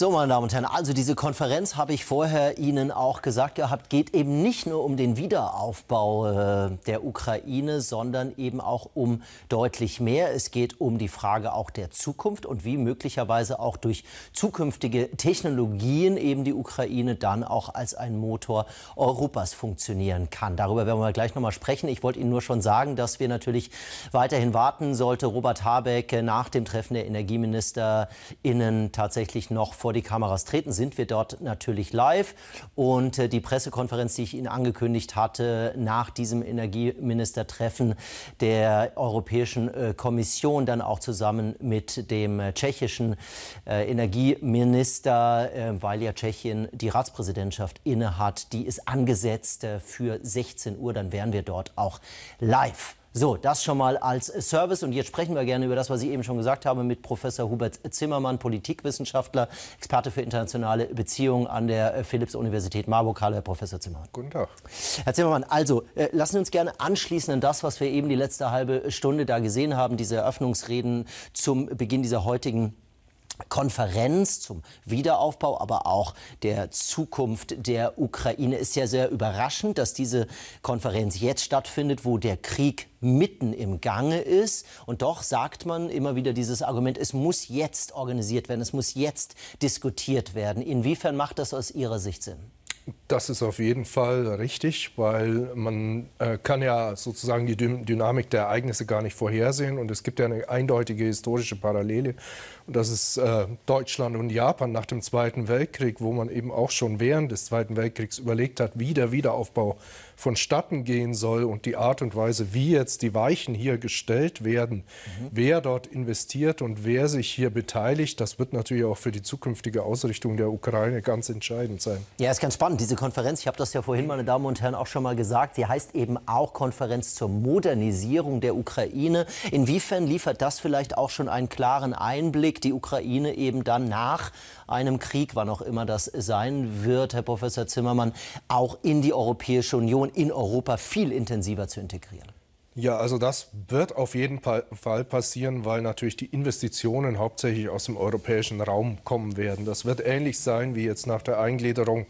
So, meine Damen und Herren, also diese Konferenz habe ich vorher Ihnen auch gesagt gehabt, geht eben nicht nur um den Wiederaufbau äh, der Ukraine, sondern eben auch um deutlich mehr. Es geht um die Frage auch der Zukunft und wie möglicherweise auch durch zukünftige Technologien eben die Ukraine dann auch als ein Motor Europas funktionieren kann. Darüber werden wir gleich nochmal sprechen. Ich wollte Ihnen nur schon sagen, dass wir natürlich weiterhin warten, sollte Robert Habeck nach dem Treffen der EnergieministerInnen tatsächlich noch vor vor die Kameras treten, sind wir dort natürlich live. Und äh, die Pressekonferenz, die ich Ihnen angekündigt hatte, nach diesem Energieministertreffen der Europäischen äh, Kommission, dann auch zusammen mit dem äh, tschechischen Energieminister, weil ja Tschechien die Ratspräsidentschaft innehat, die ist angesetzt für 16 Uhr. Dann wären wir dort auch live. So, das schon mal als Service. Und jetzt sprechen wir gerne über das, was ich eben schon gesagt habe, mit Professor Hubert Zimmermann, Politikwissenschaftler, Experte für internationale Beziehungen an der äh, Philipps-Universität Marburg. Hallo, Herr Professor Zimmermann. Guten Tag. Herr Zimmermann, also äh, lassen Sie uns gerne anschließen an das, was wir eben die letzte halbe Stunde da gesehen haben, diese Eröffnungsreden zum Beginn dieser heutigen Konferenz zum Wiederaufbau, aber auch der Zukunft der Ukraine. Ist ja sehr überraschend, dass diese Konferenz jetzt stattfindet, wo der Krieg mitten im Gange ist. Und doch sagt man immer wieder dieses Argument, es muss jetzt organisiert werden, es muss jetzt diskutiert werden. Inwiefern macht das aus Ihrer Sicht Sinn? Das ist auf jeden Fall richtig, weil man äh, kann ja sozusagen die Dynamik der Ereignisse gar nicht vorhersehen. Und es gibt ja eine eindeutige historische Parallele. Und das ist äh, Deutschland und Japan nach dem Zweiten Weltkrieg, wo man eben auch schon während des Zweiten Weltkriegs überlegt hat, wie der Wiederaufbau vonstatten gehen soll und die Art und Weise, wie jetzt die Weichen hier gestellt werden, mhm. wer dort investiert und wer sich hier beteiligt, das wird natürlich auch für die zukünftige Ausrichtung der Ukraine ganz entscheidend sein. Ja, ist ganz spannend, diese Konferenz, ich habe das ja vorhin, meine Damen und Herren, auch schon mal gesagt, sie heißt eben auch Konferenz zur Modernisierung der Ukraine. Inwiefern liefert das vielleicht auch schon einen klaren Einblick, die Ukraine eben dann nach einem Krieg, wann auch immer das sein wird, Herr Professor Zimmermann, auch in die Europäische Union, in Europa viel intensiver zu integrieren? Ja, also das wird auf jeden Fall passieren, weil natürlich die Investitionen hauptsächlich aus dem europäischen Raum kommen werden. Das wird ähnlich sein wie jetzt nach der Eingliederung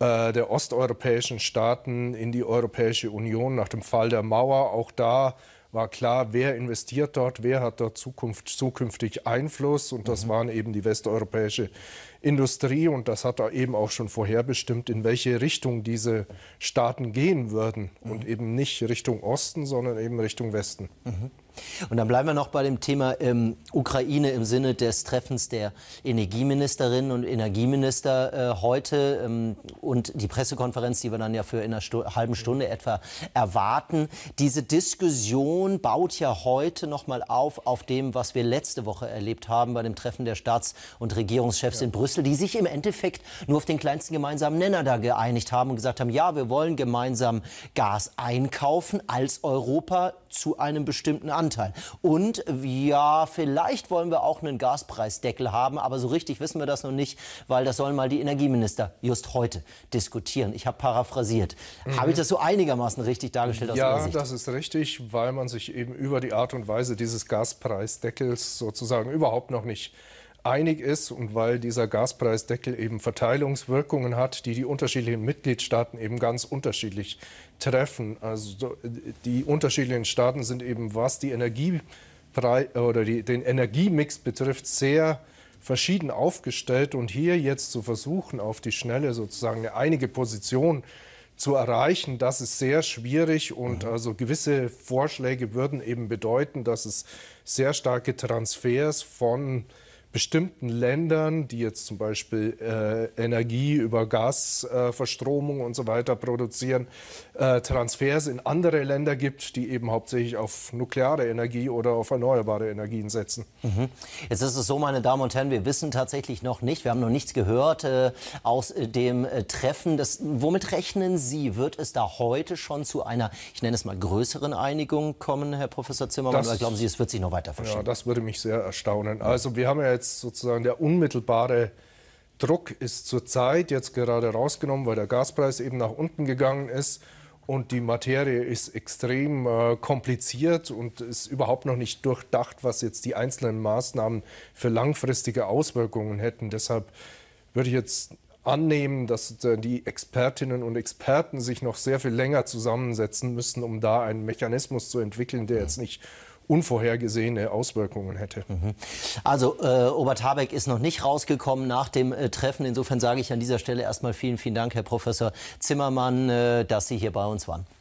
äh, der osteuropäischen Staaten in die Europäische Union nach dem Fall der Mauer. Auch da war klar, wer investiert dort, wer hat dort Zukunft, zukünftig Einfluss. Und das mhm. waren eben die westeuropäische Industrie. Und das hat da eben auch schon vorherbestimmt, in welche Richtung diese Staaten gehen würden. Mhm. Und eben nicht Richtung Osten, sondern eben Richtung Westen. Mhm. Und dann bleiben wir noch bei dem Thema ähm, Ukraine im Sinne des Treffens der Energieministerinnen und Energieminister äh, heute ähm, und die Pressekonferenz, die wir dann ja für in einer Stu halben Stunde etwa erwarten. Diese Diskussion baut ja heute nochmal auf auf dem, was wir letzte Woche erlebt haben bei dem Treffen der Staats- und Regierungschefs ja. in Brüssel, die sich im Endeffekt nur auf den kleinsten gemeinsamen Nenner da geeinigt haben und gesagt haben, ja, wir wollen gemeinsam Gas einkaufen als Europa zu einem bestimmten Anteil. Und ja, vielleicht wollen wir auch einen Gaspreisdeckel haben, aber so richtig wissen wir das noch nicht, weil das sollen mal die Energieminister just heute diskutieren. Ich habe paraphrasiert. Mhm. Habe ich das so einigermaßen richtig dargestellt? ja, das ist richtig, weil man sich eben über die Art und Weise dieses Gaspreisdeckels sozusagen überhaupt noch nicht einig ist und weil dieser Gaspreisdeckel eben Verteilungswirkungen hat, die die unterschiedlichen Mitgliedstaaten eben ganz unterschiedlich treffen. Also die unterschiedlichen Staaten sind eben, was die Energie oder die, den Energiemix betrifft, sehr verschieden aufgestellt. Und hier jetzt zu versuchen, auf die Schnelle sozusagen eine einige Position zu erreichen, das ist sehr schwierig und mhm. also gewisse Vorschläge würden eben bedeuten, dass es sehr starke Transfers von bestimmten Ländern, die jetzt zum Beispiel äh, Energie über Gasverstromung äh, und so weiter produzieren, äh, Transfers in andere Länder gibt, die eben hauptsächlich auf nukleare Energie oder auf erneuerbare Energien setzen. Mhm. Jetzt ist es so, meine Damen und Herren, wir wissen tatsächlich noch nicht, wir haben noch nichts gehört äh, aus äh, dem äh, Treffen. Das, womit rechnen Sie? Wird es da heute schon zu einer, ich nenne es mal, größeren Einigung kommen, Herr Professor Zimmermann? Das, oder glauben Sie, es wird sich noch weiter verschieben? Ja, das würde mich sehr erstaunen. Also wir haben ja jetzt jetzt sozusagen der unmittelbare Druck ist zurzeit jetzt gerade rausgenommen, weil der Gaspreis eben nach unten gegangen ist und die Materie ist extrem äh, kompliziert und ist überhaupt noch nicht durchdacht, was jetzt die einzelnen Maßnahmen für langfristige Auswirkungen hätten. Deshalb würde ich jetzt annehmen, dass die Expertinnen und Experten sich noch sehr viel länger zusammensetzen müssen, um da einen Mechanismus zu entwickeln, der jetzt nicht unvorhergesehene Auswirkungen hätte. Mhm. Also äh, Obert Habeck ist noch nicht rausgekommen nach dem äh, Treffen. Insofern sage ich an dieser Stelle erstmal vielen, vielen Dank, Herr Professor Zimmermann, äh, dass Sie hier bei uns waren.